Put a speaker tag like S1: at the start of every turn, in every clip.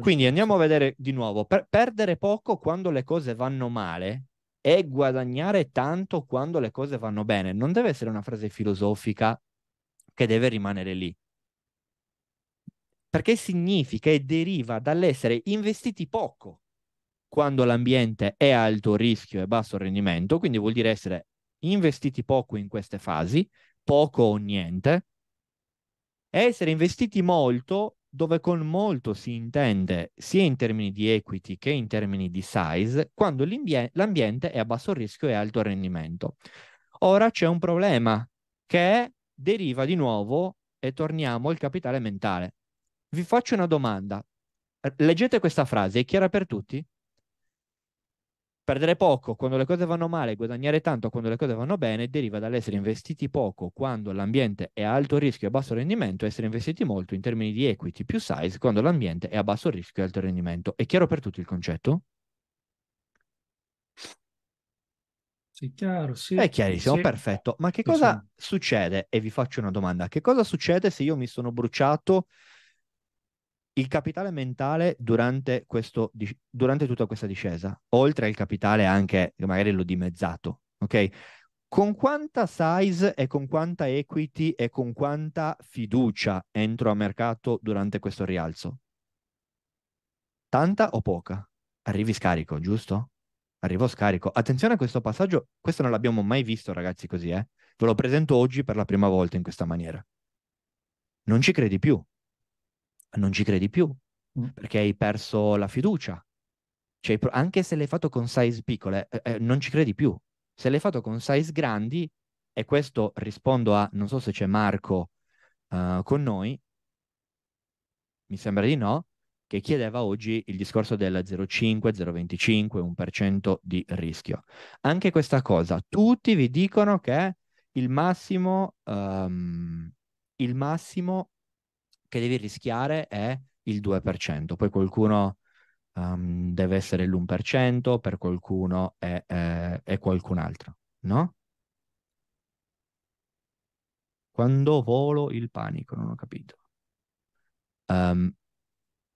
S1: Quindi andiamo a vedere di nuovo, per perdere poco quando le cose vanno male e guadagnare tanto quando le cose vanno bene. Non deve essere una frase filosofica che deve rimanere lì. Perché significa e deriva dall'essere investiti poco quando l'ambiente è a alto rischio e basso rendimento, quindi vuol dire essere investiti poco in queste fasi, poco o niente, e essere investiti molto dove con molto si intende sia in termini di equity che in termini di size, quando l'ambiente è a basso rischio e alto rendimento. Ora c'è un problema che deriva di nuovo e torniamo al capitale mentale. Vi faccio una domanda. Leggete questa frase, è chiara per tutti? Perdere poco quando le cose vanno male, guadagnare tanto quando le cose vanno bene, deriva dall'essere investiti poco quando l'ambiente è a alto rischio e basso rendimento, essere investiti molto in termini di equity più size quando l'ambiente è a basso rischio e alto rendimento. È chiaro per tutti il concetto? Sì, chiaro, sì. È chiarissimo, sì. perfetto. Ma che cosa sì. succede? E vi faccio una domanda. Che cosa succede se io mi sono bruciato il capitale mentale durante, questo, durante tutta questa discesa, oltre al capitale anche, magari l'ho dimezzato, ok? Con quanta size e con quanta equity e con quanta fiducia entro a mercato durante questo rialzo? Tanta o poca? Arrivi scarico, giusto? Arrivo scarico. Attenzione a questo passaggio, questo non l'abbiamo mai visto ragazzi così, eh? Ve lo presento oggi per la prima volta in questa maniera. Non ci credi più, non ci credi più, mm. perché hai perso la fiducia. Cioè, anche se l'hai fatto con size piccole, eh, eh, non ci credi più. Se l'hai fatto con size grandi, e questo rispondo a, non so se c'è Marco uh, con noi, mi sembra di no, che chiedeva oggi il discorso del 0,5, 0,25, 1% di rischio. Anche questa cosa, tutti vi dicono che il massimo, um, il massimo che devi rischiare è il 2%, poi qualcuno um, deve essere l'1%, per qualcuno è, eh, è, è qualcun altro, no? Quando volo il panico, non ho capito. Um,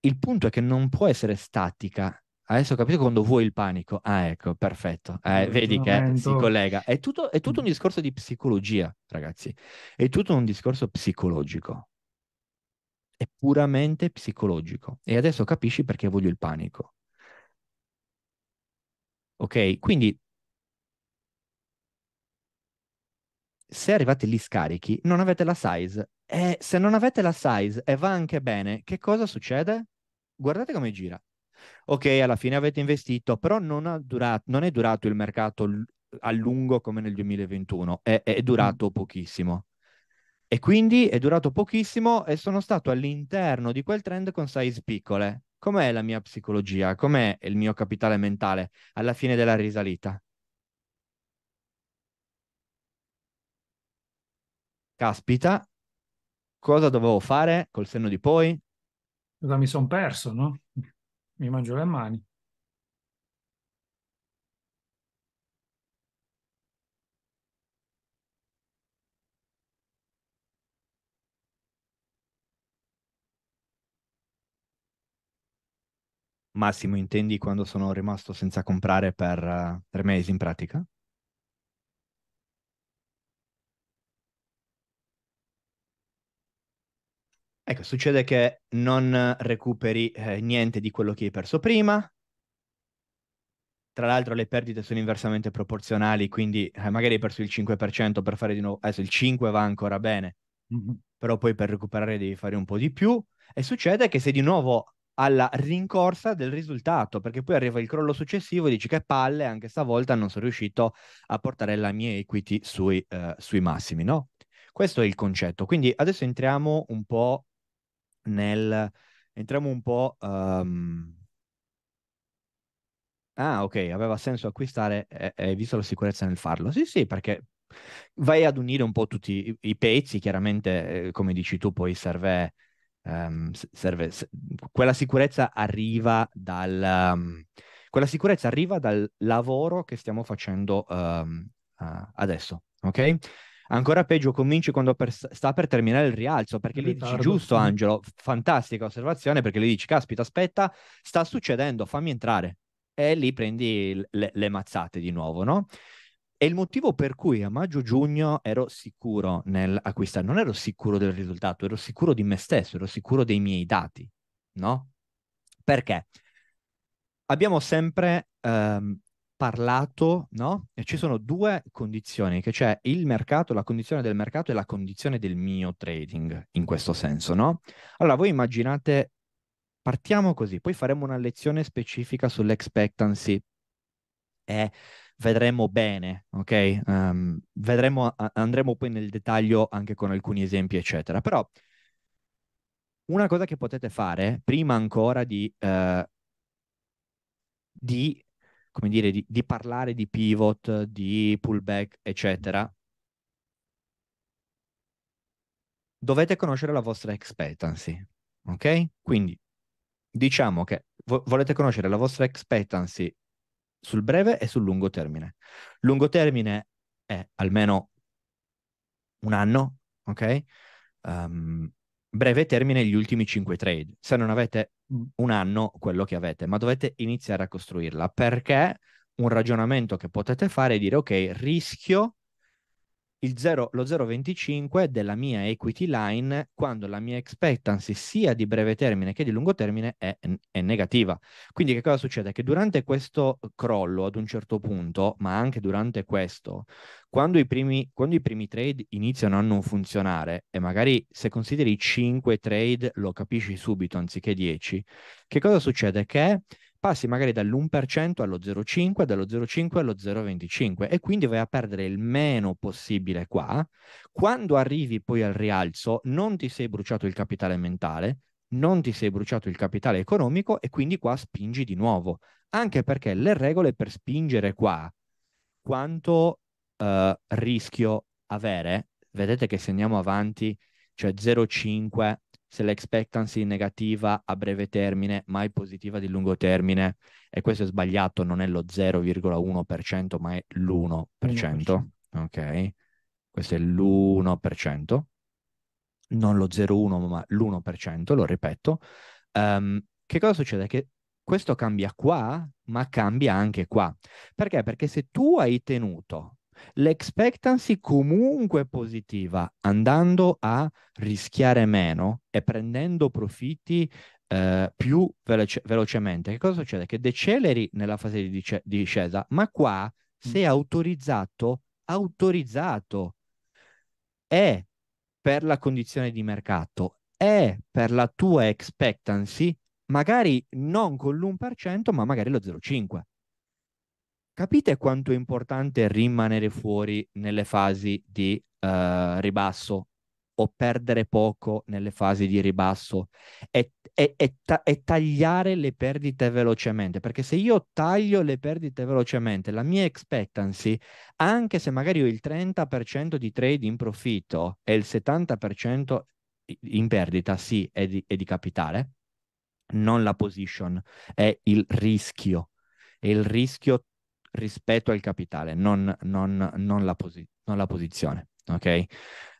S1: il punto è che non può essere statica. Adesso ho capito quando vuoi il panico. Ah, ecco, perfetto. Eh, vedi che si collega. È tutto, è tutto, un mm. discorso di psicologia, ragazzi. È tutto un discorso psicologico è puramente psicologico. E adesso capisci perché voglio il panico. Ok? Quindi se arrivate gli scarichi, non avete la size. E se non avete la size e va anche bene, che cosa succede? Guardate come gira. Ok, alla fine avete investito, però non, durato, non è durato il mercato a lungo come nel 2021, è, è durato mm. pochissimo. E quindi è durato pochissimo e sono stato all'interno di quel trend con size piccole. Com'è la mia psicologia? Com'è il mio capitale mentale alla fine della risalita? Caspita, cosa dovevo fare col senno di poi? Cosa mi sono perso, no? Mi mangio le mani. Massimo, intendi quando sono rimasto senza comprare per uh, tre mesi in pratica? Ecco, succede che non recuperi eh, niente di quello che hai perso prima. Tra l'altro le perdite sono inversamente proporzionali, quindi eh, magari hai perso il 5% per fare di nuovo, adesso il 5 va ancora bene, mm-hmm. però poi per recuperare devi fare un po' di più e succede che sei di nuovo alla rincorsa del risultato, perché poi arriva il crollo successivo e dici che palle, anche stavolta non sono riuscito a portare la mia equity sui, eh, sui massimi, no? Questo è il concetto. Quindi adesso entriamo un po' nel... entriamo un po'... Um... Ah, ok, aveva senso acquistare, eh, eh, hai visto la sicurezza nel farlo. Sì, sì, perché vai ad unire un po' tutti i, i pezzi, chiaramente, eh, come dici tu, poi serve um, serve, quella sicurezza arriva dal... Um, quella sicurezza arriva dal lavoro che stiamo facendo um, uh, adesso, ok? Ancora peggio cominci quando per, sta per terminare il rialzo, perché lì dici giusto mm-hmm. Angelo, fantastica osservazione, perché lì dici caspita aspetta, sta succedendo, fammi entrare. E lì prendi le, le mazzate di nuovo, no? È il motivo per cui a maggio-giugno ero sicuro nell'acquistare, non ero sicuro del risultato, ero sicuro di me stesso, ero sicuro dei miei dati, no? Perché abbiamo sempre ehm, parlato, no? E ci sono due condizioni, che c'è il mercato, la condizione del mercato e la condizione del mio trading, in questo senso, no? Allora, voi immaginate, partiamo così, poi faremo una lezione specifica sull'expectancy e vedremo bene, ok? Um, vedremo, andremo poi nel dettaglio anche con alcuni esempi, eccetera. Però una cosa che potete fare prima ancora di, uh, di come dire, di, di, parlare di pivot, di pullback, eccetera, dovete conoscere la vostra expectancy, ok? Quindi diciamo che vo- volete conoscere la vostra expectancy sul breve e sul lungo termine. Lungo termine è almeno un anno, ok? Um, breve termine gli ultimi 5 trade. Se non avete un anno, quello che avete, ma dovete iniziare a costruirla perché un ragionamento che potete fare è dire ok, rischio 0, lo 0,25 della mia equity line quando la mia expectancy sia di breve termine che di lungo termine è, è, negativa. Quindi che cosa succede? Che durante questo crollo ad un certo punto, ma anche durante questo, quando i primi, quando i primi trade iniziano a non funzionare e magari se consideri 5 trade lo capisci subito anziché 10, che cosa succede? Che passi magari dall'1% allo 0,5, dallo 0,5 allo 0,25 e quindi vai a perdere il meno possibile qua. Quando arrivi poi al rialzo non ti sei bruciato il capitale mentale, non ti sei bruciato il capitale economico e quindi qua spingi di nuovo, anche perché le regole per spingere qua quanto eh, rischio avere, vedete che se andiamo avanti, cioè 0,5 se l'expectancy negativa a breve termine, mai positiva di lungo termine, e questo è sbagliato, non è lo 0,1%, ma è l'1%. 1%. Ok? Questo è l'1%, non lo 0,1, ma l'1%, lo ripeto. Um, che cosa succede? Che questo cambia qua, ma cambia anche qua. Perché? Perché se tu hai tenuto l'expectancy comunque positiva, andando a rischiare meno e prendendo profitti eh, più veloce, velocemente. Che cosa succede? Che deceleri nella fase di dice- discesa, ma qua mm. sei autorizzato, autorizzato è per la condizione di mercato, è per la tua expectancy, magari non con l'1%, ma magari lo 0,5%. Capite quanto è importante rimanere fuori nelle fasi di uh, ribasso o perdere poco nelle fasi di ribasso e, e, e, ta- e, tagliare le perdite velocemente, perché se io taglio le perdite velocemente, la mia expectancy, anche se magari ho il 30% di trade in profitto e il 70% in perdita, sì, è di, è di capitale, non la position, è il rischio. E il rischio rispetto al capitale, non, non, non, la, posi- non la, posizione. Ok?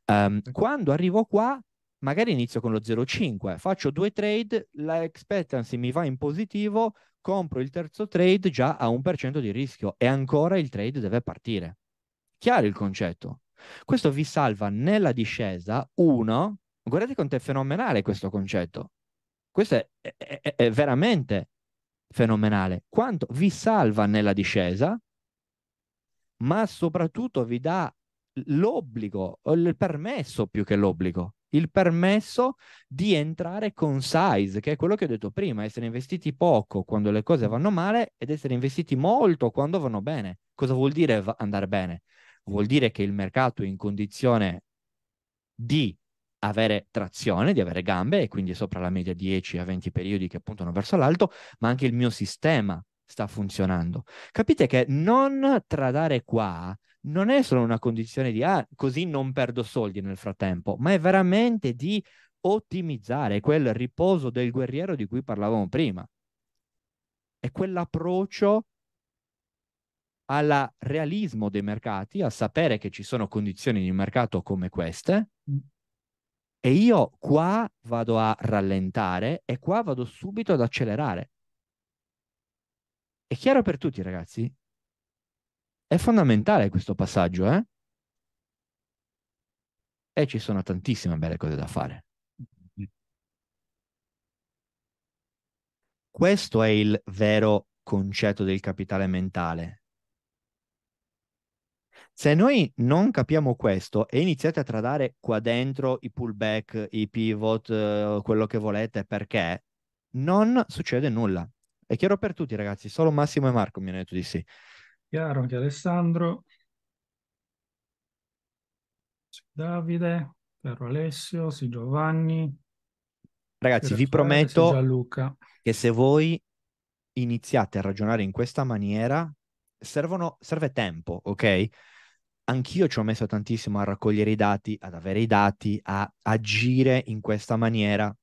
S1: Um, quando arrivo qua, magari inizio con lo 0,5, faccio due trade, la expectancy mi va in positivo, compro il terzo trade già a 1% di rischio e ancora il trade deve partire. Chiaro il concetto? Questo vi salva nella discesa, 1. guardate quanto è fenomenale questo concetto. Questo è, è, è veramente fenomenale, quanto vi salva nella discesa, ma soprattutto vi dà l'obbligo, il permesso più che l'obbligo, il permesso di entrare con size, che è quello che ho detto prima, essere investiti poco quando le cose vanno male ed essere investiti molto quando vanno bene. Cosa vuol dire andare bene? Vuol dire che il mercato è in condizione di avere trazione, di avere gambe e quindi sopra la media 10 a 20 periodi che puntano verso l'alto, ma anche il mio sistema sta funzionando. Capite che non tradare qua non è solo una condizione di ah, così non perdo soldi nel frattempo, ma è veramente di ottimizzare quel riposo del guerriero di cui parlavamo prima. È quell'approccio al realismo dei mercati, a sapere che ci sono condizioni di mercato come queste mm. E io qua vado a rallentare e qua vado subito ad accelerare. È chiaro per tutti, ragazzi? È fondamentale questo passaggio, eh? E ci sono tantissime belle cose da fare. Questo è il vero concetto del capitale mentale, se noi non capiamo questo e iniziate a tradare qua dentro i pullback, i pivot, eh, quello che volete, perché non succede nulla. È chiaro per tutti, ragazzi, solo Massimo e Marco mi hanno detto di sì. Chiaro anche Alessandro. Davide, Piero Alessio, sì Giovanni. Ragazzi, vi prometto che se voi iniziate a ragionare in questa maniera, servono, serve tempo, ok? anch'io ci ho messo tantissimo a raccogliere i dati, ad avere i dati, a agire in questa maniera.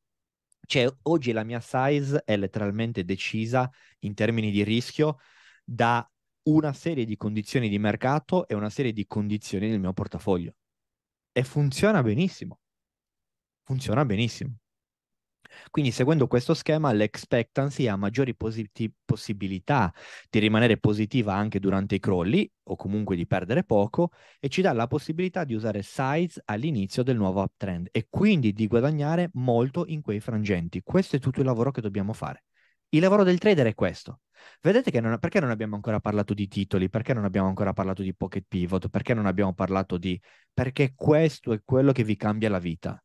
S1: Cioè, oggi la mia size è letteralmente decisa in termini di rischio da una serie di condizioni di mercato e una serie di condizioni del mio portafoglio. E funziona benissimo. Funziona benissimo. Quindi seguendo questo schema l'expectancy ha maggiori posit- possibilità di rimanere positiva anche durante i crolli o comunque di perdere poco e ci dà la possibilità di usare size all'inizio del nuovo uptrend e quindi di guadagnare molto in quei frangenti. Questo è tutto il lavoro che dobbiamo fare. Il lavoro del trader è questo. Vedete che non, perché non abbiamo ancora parlato di titoli, perché non abbiamo ancora parlato di pocket pivot, perché non abbiamo parlato di... perché questo è quello che vi cambia la vita.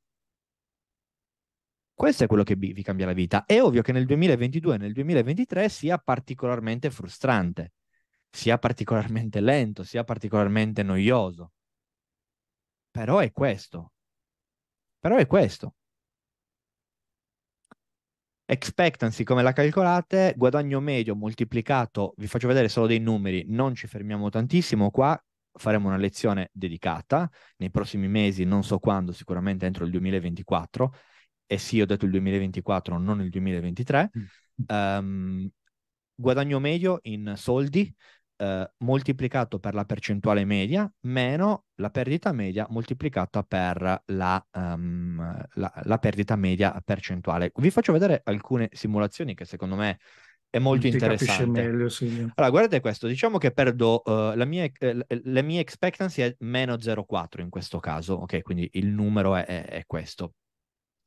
S1: Questo è quello che vi cambia la vita. È ovvio che nel 2022 e nel 2023 sia particolarmente frustrante, sia particolarmente lento, sia particolarmente noioso. Però è questo. Però è questo. Expectancy, come la calcolate, guadagno medio moltiplicato, vi faccio vedere solo dei numeri, non ci fermiamo tantissimo qua, faremo una lezione dedicata nei prossimi mesi, non so quando, sicuramente entro il 2024, e eh sì, ho detto il 2024, non il 2023, um, mm. ehm, guadagno medio in soldi uh, moltiplicato per la percentuale media meno la perdita media moltiplicata per la, um, la, la perdita media percentuale. Vi faccio vedere alcune simulazioni che secondo me è molto Ti interessante. Meglio, Allora, guardate questo, diciamo che perdo uh, la, mia, eh, la mia expectancy è meno 0,4 in questo caso, ok? Quindi il numero è, è, è questo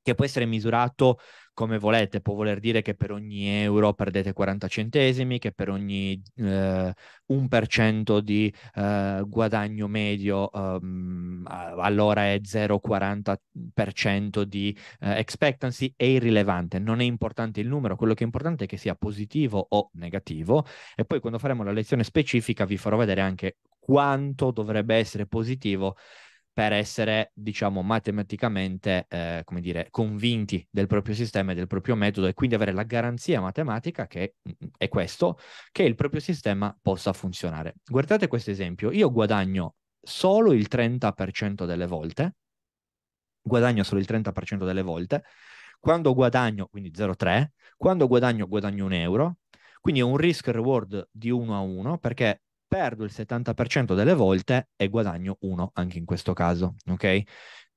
S1: che può essere misurato come volete, può voler dire che per ogni euro perdete 40 centesimi, che per ogni eh, 1% di eh, guadagno medio um, allora è 0,40% di eh, expectancy, è irrilevante, non è importante il numero, quello che è importante è che sia positivo o negativo e poi quando faremo la lezione specifica vi farò vedere anche quanto dovrebbe essere positivo per essere, diciamo, matematicamente, eh, come dire, convinti del proprio sistema e del proprio metodo e quindi avere la garanzia matematica, che mm, mm, è questo, che il proprio sistema possa funzionare. Guardate questo esempio, io guadagno solo il 30% delle volte, guadagno solo il 30% delle volte, quando guadagno, quindi 0,3, quando guadagno guadagno un euro, quindi è un risk reward di 1 a 1 perché perdo il 70% delle volte e guadagno uno anche in questo caso, ok?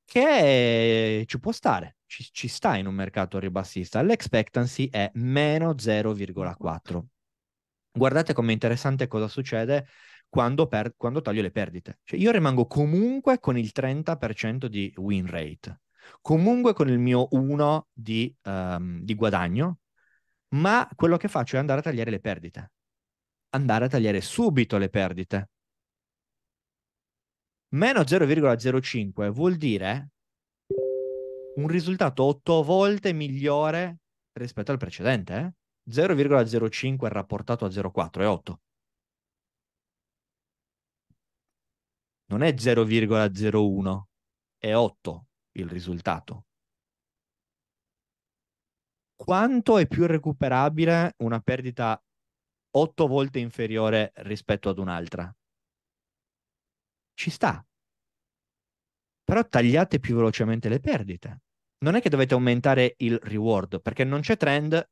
S1: Che ci può stare, ci, ci sta in un mercato ribassista. L'expectancy è meno 0,4. Guardate com'è interessante cosa succede quando, per, quando taglio le perdite. Cioè io rimango comunque con il 30% di win rate, comunque con il mio 1 di, um, di guadagno, ma quello che faccio è andare a tagliare le perdite andare a tagliare subito le perdite. Meno 0,05 vuol dire un risultato 8 volte migliore rispetto al precedente. 0,05 eh? rapportato a 0,4 è 8. Non è 0,01, è 8 il risultato. Quanto è più recuperabile una perdita otto volte inferiore rispetto ad un'altra. Ci sta. Però tagliate più velocemente le perdite. Non è che dovete aumentare il reward, perché non c'è trend,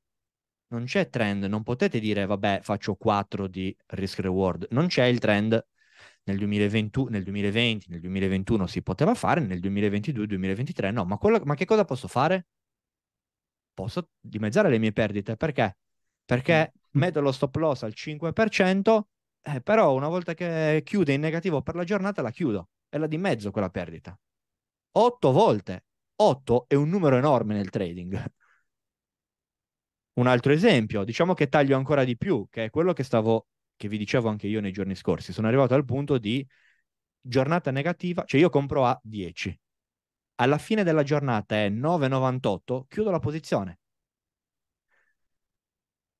S1: non c'è trend, non potete dire vabbè faccio 4 di risk reward, non c'è il trend. Nel, 2020, nel 2020, nel 2021 si poteva fare, nel 2022, 2023 no, ma, quello, ma che cosa posso fare? Posso dimezzare le mie perdite perché perché mm. Mm. metto lo stop loss al 5%, eh, però una volta che chiude in negativo per la giornata la chiudo e la dimezzo quella perdita. 8 volte. 8 è un numero enorme nel trading. Un altro esempio, diciamo che taglio ancora di più, che è quello che, stavo, che vi dicevo anche io nei giorni scorsi. Sono arrivato al punto di giornata negativa, cioè io compro a 10. Alla fine della giornata è 9,98, chiudo la posizione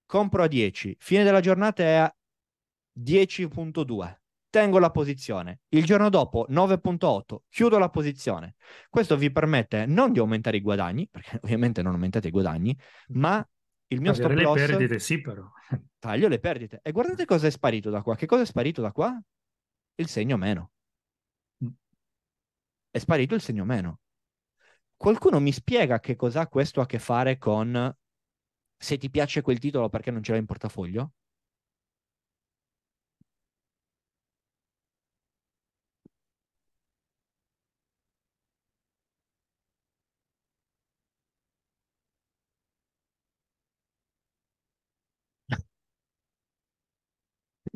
S1: compro a 10, fine della giornata è a 10.2, tengo la posizione, il giorno dopo 9.8, chiudo la posizione. Questo vi permette non di aumentare i guadagni, perché ovviamente non aumentate i guadagni, ma il mio Tagliare stop loss... le perdite, sì però. Taglio le perdite. E guardate cosa è sparito da qua. Che cosa è sparito da qua? Il segno meno. È sparito il segno meno. Qualcuno mi spiega che cosa ha questo a che fare con se ti piace quel titolo perché non ce l'hai in portafoglio?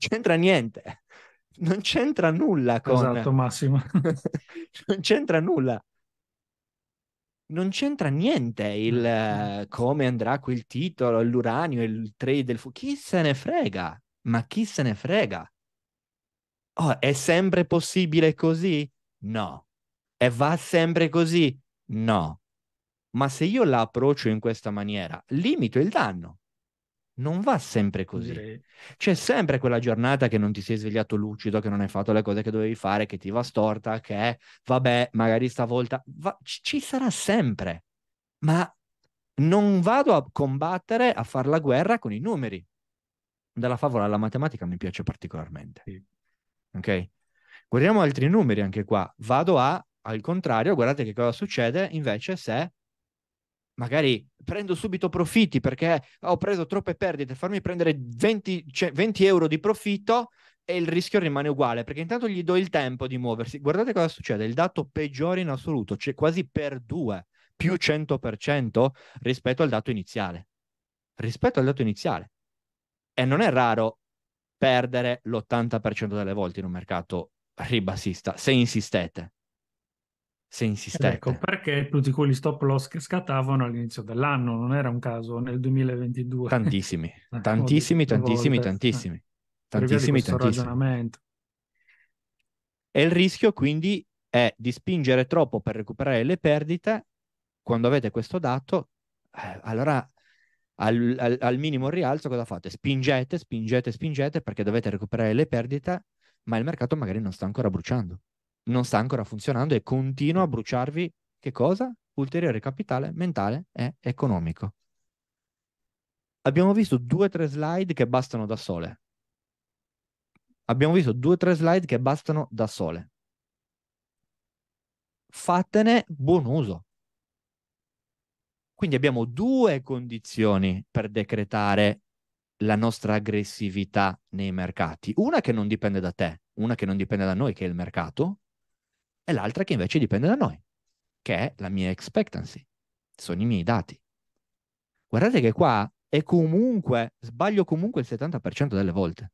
S1: c'entra niente. Non c'entra nulla con... Esatto, Massimo. non c'entra nulla non c'entra niente il eh, come andrà quel titolo, l'uranio, il trade del fuoco. Chi se ne frega? Ma chi se ne frega? Oh, è sempre possibile così? No. E va sempre così? No. Ma se io la approccio in questa maniera, limito il danno non va sempre così. Direi. C'è sempre quella giornata che non ti sei svegliato lucido, che non hai fatto le cose che dovevi fare, che ti va storta, che vabbè, magari stavolta va, ci sarà sempre. Ma non vado a combattere, a fare la guerra con i numeri. Dalla favola alla matematica mi piace particolarmente. Sì. Ok? Guardiamo altri numeri anche qua. Vado a, al contrario, guardate che cosa succede invece se magari prendo subito profitti perché ho preso troppe perdite, farmi prendere 20, 20 cioè, euro di profitto e il rischio rimane uguale perché intanto gli do il tempo di muoversi. Guardate cosa succede, il dato peggiore in assoluto, c'è cioè quasi per due, più 100% rispetto al dato iniziale. Rispetto al dato iniziale. E non è raro perdere l'80% delle volte in un mercato ribassista, se insistete se insistete. Ecco, perché tutti quegli stop loss che scattavano all'inizio dell'anno, non era un caso nel 2022. Tantissimi, tantissimi, tantissimi, tantissimi. Eh,
S2: tantissimi, tantissimi. Eh.
S1: E il rischio quindi è di spingere troppo per recuperare le perdite. Quando avete questo dato, eh, allora al, al, al, minimo rialzo cosa fate? Spingete, spingete, spingete perché dovete recuperare le perdite, ma il mercato magari non sta ancora bruciando non sta ancora funzionando e continua a mm. bruciarvi che cosa? Ulteriore capitale mentale e economico. Abbiamo visto due o tre slide che bastano da sole. Abbiamo visto due o tre slide che bastano da sole. Fatene buon uso. Quindi abbiamo due condizioni per decretare la nostra aggressività nei mercati. Una che non dipende da te, una che non dipende da noi, che è il mercato, e l'altra che invece dipende da noi, che è la mia expectancy, sono i miei dati. Guardate che qua è comunque, sbaglio comunque il 70% delle volte.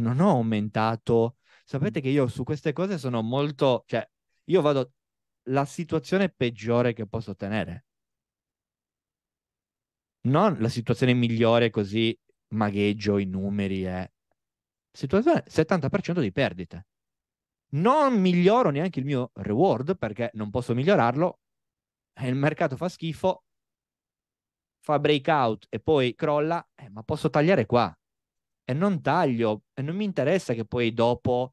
S1: Non ho aumentato, sapete che io su queste cose sono molto, cioè io vado la situazione peggiore che posso ottenere. Non la situazione migliore così magheggio i numeri e... Situazione 70% di perdite non miglioro neanche il mio reward perché non posso migliorarlo, il mercato fa schifo, fa breakout e poi crolla, eh, ma posso tagliare qua e non taglio e non mi interessa che poi dopo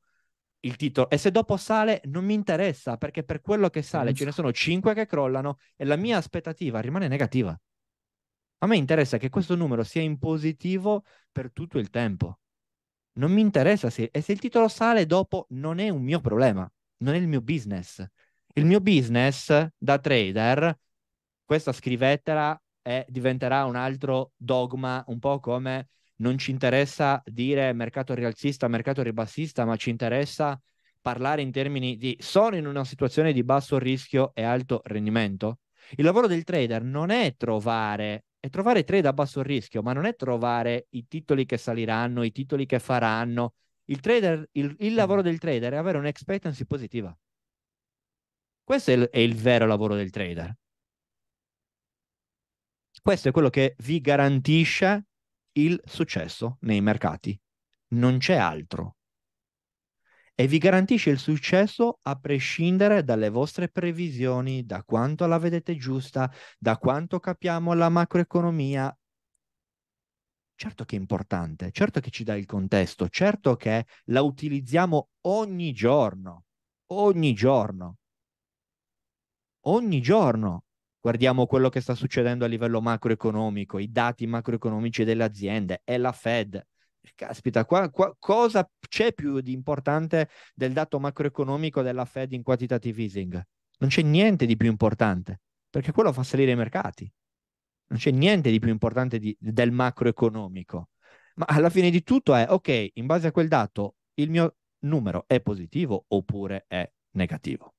S1: il titolo e se dopo sale non mi interessa perché per quello che sale ce ne sono 5 che crollano e la mia aspettativa rimane negativa. A me interessa che questo numero sia in positivo per tutto il tempo non mi interessa se, e se il titolo sale dopo non è un mio problema, non è il mio business. Il mio business da trader, questa scrivettela è, diventerà un altro dogma, un po' come non ci interessa dire mercato rialzista, mercato ribassista, ma ci interessa parlare in termini di sono in una situazione di basso rischio e alto rendimento. Il lavoro del trader non è trovare è trovare trade a basso rischio, ma non è trovare i titoli che saliranno, i titoli che faranno. Il, trader, il, il mm. lavoro del trader è avere un'expectancy positiva. Questo è il, è il vero lavoro del trader. Questo è quello che vi garantisce il successo nei mercati. Non c'è altro e vi garantisce il successo a prescindere dalle vostre previsioni, da quanto la vedete giusta, da quanto capiamo la macroeconomia. Certo che è importante, certo che ci dà il contesto, certo che la utilizziamo ogni giorno, ogni giorno. Ogni giorno guardiamo quello che sta succedendo a livello macroeconomico, i dati macroeconomici delle aziende, è la Fed, caspita, qua, qua, cosa c'è più di importante del dato macroeconomico della Fed in quantitative easing? Non c'è niente di più importante, perché quello fa salire i mercati. Non c'è niente di più importante di, del macroeconomico. Ma alla fine di tutto è, ok, in base a quel dato il mio numero è positivo oppure è negativo.